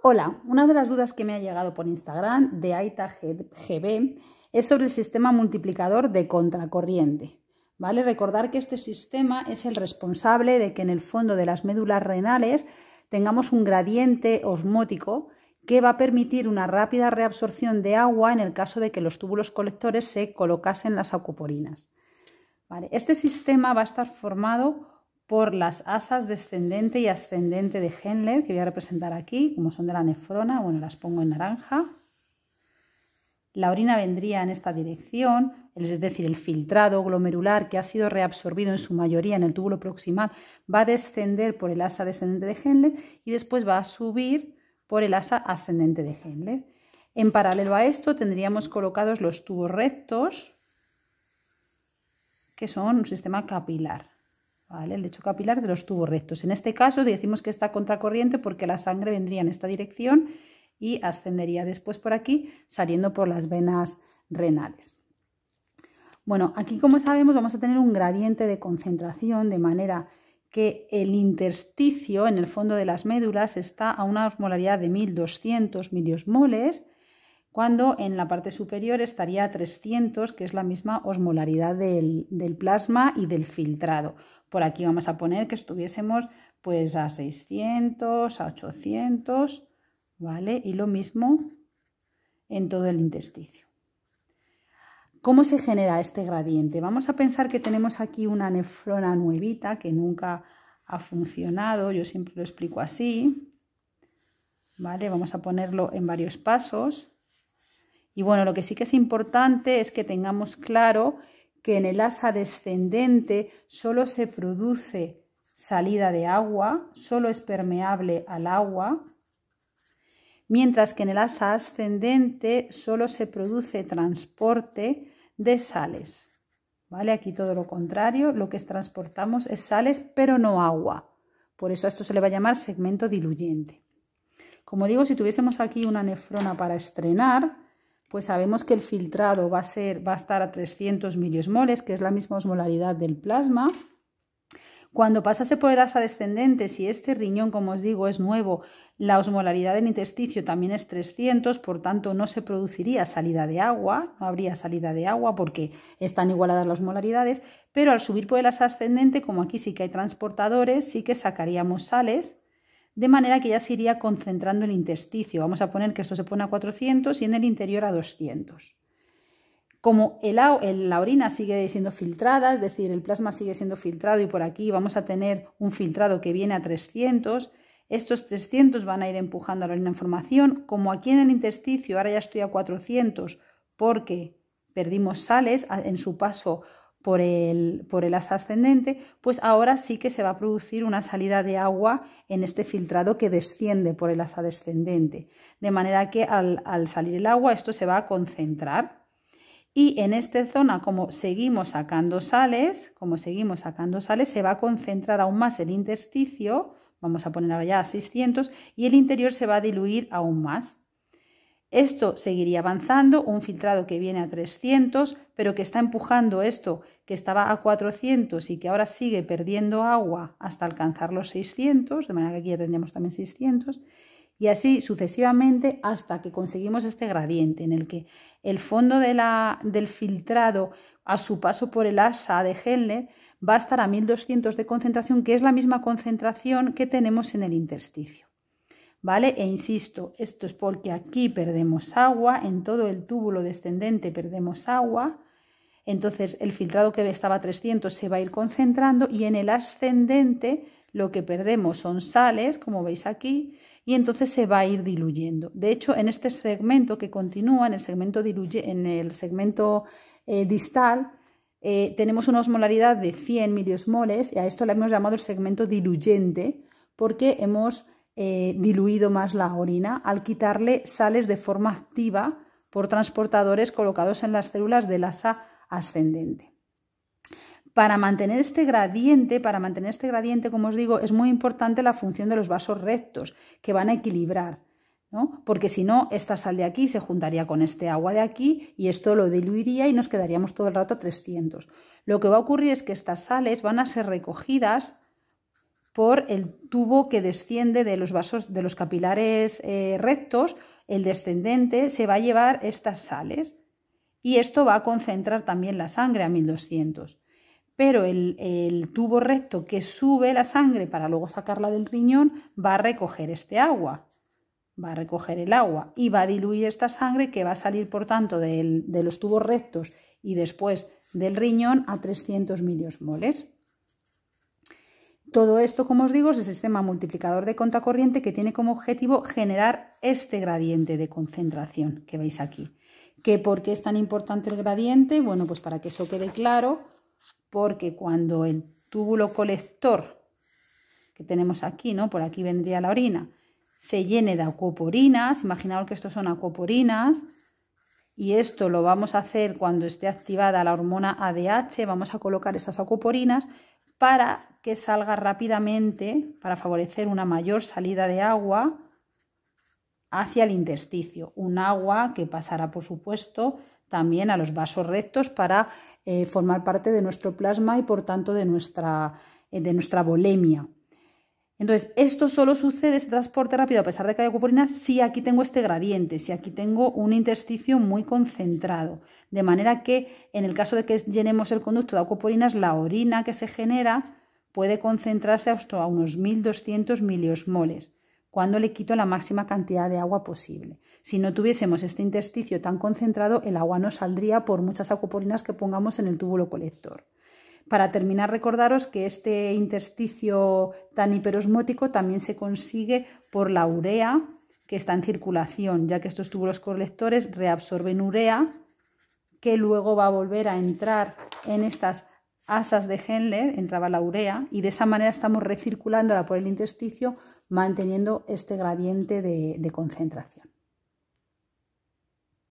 Hola, una de las dudas que me ha llegado por Instagram de AITA-GB es sobre el sistema multiplicador de contracorriente. ¿Vale? Recordar que este sistema es el responsable de que en el fondo de las médulas renales tengamos un gradiente osmótico que va a permitir una rápida reabsorción de agua en el caso de que los túbulos colectores se colocasen las acuporinas. Este sistema va a estar formado por las asas descendente y ascendente de Henle, que voy a representar aquí, como son de la nefrona, bueno, las pongo en naranja. La orina vendría en esta dirección, es decir, el filtrado glomerular que ha sido reabsorbido en su mayoría en el túbulo proximal va a descender por el asa descendente de Henle y después va a subir por el asa ascendente de Henle. En paralelo a esto tendríamos colocados los tubos rectos, que son un sistema capilar. El lecho capilar de los tubos rectos. En este caso decimos que está contracorriente porque la sangre vendría en esta dirección y ascendería después por aquí saliendo por las venas renales. Bueno, aquí como sabemos vamos a tener un gradiente de concentración de manera que el intersticio en el fondo de las médulas está a una osmolaridad de 1200 miliosmoles cuando en la parte superior estaría 300, que es la misma osmolaridad del, plasma y del filtrado. Por aquí vamos a poner que estuviésemos pues a 600, a 800, ¿vale? Y lo mismo en todo el intestino. ¿Cómo se genera este gradiente? Vamos a pensar que tenemos aquí una nefrona nuevita que nunca ha funcionado, yo siempre lo explico así, ¿vale? Vamos a ponerlo en varios pasos. Y bueno, lo que sí que es importante es que tengamos claro que en el asa descendente solo se produce salida de agua, solo es permeable al agua, mientras que en el asa ascendente solo se produce transporte de sales. ¿Vale? Aquí todo lo contrario, lo que transportamos es sales, pero no agua. Por eso a esto se le va a llamar segmento diluyente. Como digo, si tuviésemos aquí una nefrona para estrenar, pues sabemos que el filtrado va a, ser, estar a 300 miliosmoles, que es la misma osmolaridad del plasma. Cuando pasase por el asa descendente, si este riñón, como os digo, es nuevo, la osmolaridad del intersticio también es 300, por tanto no se produciría salida de agua, no habría salida de agua porque están igualadas las osmolaridades, pero al subir por el asa ascendente, como aquí sí que hay transportadores, sí que sacaríamos sales, de manera que ya se iría concentrando el intersticio. Vamos a poner que esto se pone a 400 y en el interior a 200. Como el, la orina sigue siendo filtrada, es decir, el plasma sigue siendo filtrado y por aquí vamos a tener un filtrado que viene a 300, estos 300 van a ir empujando a la orina en formación. Como aquí en el intersticio ahora ya estoy a 400 porque perdimos sales en su paso por el, por ascendente, pues ahora sí que se va a producir una salida de agua en este filtrado que desciende por el asa descendente. De manera que al, salir el agua esto se va a concentrar. Y en esta zona, como seguimos sacando sales, como seguimos sacando sales, se va a concentrar aún más el intersticio, vamos a poner ahora ya a 600, y el interior se va a diluir aún más. Esto seguiría avanzando, un filtrado que viene a 300, pero que está empujando esto que estaba a 400 y que ahora sigue perdiendo agua hasta alcanzar los 600, de manera que aquí ya tendríamos también 600, y así sucesivamente hasta que conseguimos este gradiente en el que el fondo de la, del filtrado a su paso por el asa de Henle va a estar a 1200 de concentración, que es la misma concentración que tenemos en el intersticio. ¿vale? E insisto, esto es porque aquí perdemos agua, en todo el túbulo descendente perdemos agua, entonces el filtrado que estaba a 300 se va a ir concentrando y en el ascendente lo que perdemos son sales, como veis aquí, y entonces se va a ir diluyendo. De hecho, en este segmento que continúa, en el segmento, diluye, en el segmento eh, distal, eh, tenemos una osmolaridad de 100 miliosmoles y a esto le hemos llamado el segmento diluyente porque hemos eh, diluido más la orina al quitarle sales de forma activa por transportadores colocados en las células del asa ascendente. Para mantener este gradiente, para mantener este gradiente, como os digo, es muy importante la función de los vasos rectos, que van a equilibrar, Porque si no, esta sal de aquí se juntaría con este agua de aquí y esto lo diluiría y nos quedaríamos todo el rato 300. Lo que va a ocurrir es que estas sales van a ser recogidas por el tubo que desciende de los vasos de los capilares eh, rectos, el descendente se va a llevar estas sales y esto va a concentrar también la sangre a 1200. Pero el, tubo recto que sube la sangre para luego sacarla del riñón va a recoger este agua va a recoger el agua y va a diluir esta sangre que va a salir, por tanto, de los tubos rectos y después del riñón a 300 moles. Todo esto, como os digo, es el sistema multiplicador de contracorriente que tiene como objetivo generar este gradiente de concentración que veis aquí. ¿Que ¿Por qué es tan importante el gradiente? Bueno, pues para que eso quede claro, porque cuando el túbulo colector que tenemos aquí, ¿no? Por aquí vendría la orina, se llene de acuoporinas, imaginaos que estos son acuoporinas, y esto lo vamos a hacer cuando esté activada la hormona ADH, vamos a colocar esas acoporinas para que salga rápidamente para favorecer una mayor salida de agua hacia el intersticio. Un agua que pasará, por supuesto, también a los vasos rectos para eh, formar parte de nuestro plasma y, por tanto, de nuestra, eh, de nuestra Entonces, esto solo sucede, este transporte rápido, a pesar de que hay acuporinas, si aquí tengo este gradiente, si aquí tengo un intersticio muy concentrado. De manera que, en el caso de que llenemos el conducto de acuporinas, la orina que se genera puede concentrarse hasta unos 1.200 miliosmoles, cuando le quito la máxima cantidad de agua posible. Si no tuviésemos este intersticio tan concentrado, el agua no saldría por muchas acopolinas que pongamos en el túbulo colector. Para terminar, recordaros que este intersticio tan hiperosmótico también se consigue por la urea que está en circulación, ya que estos túbulos colectores reabsorben urea que luego va a volver a entrar en estas asas de Henle, entraba la urea y de esa manera estamos recirculándola por el intersticio manteniendo este gradiente de, de concentración.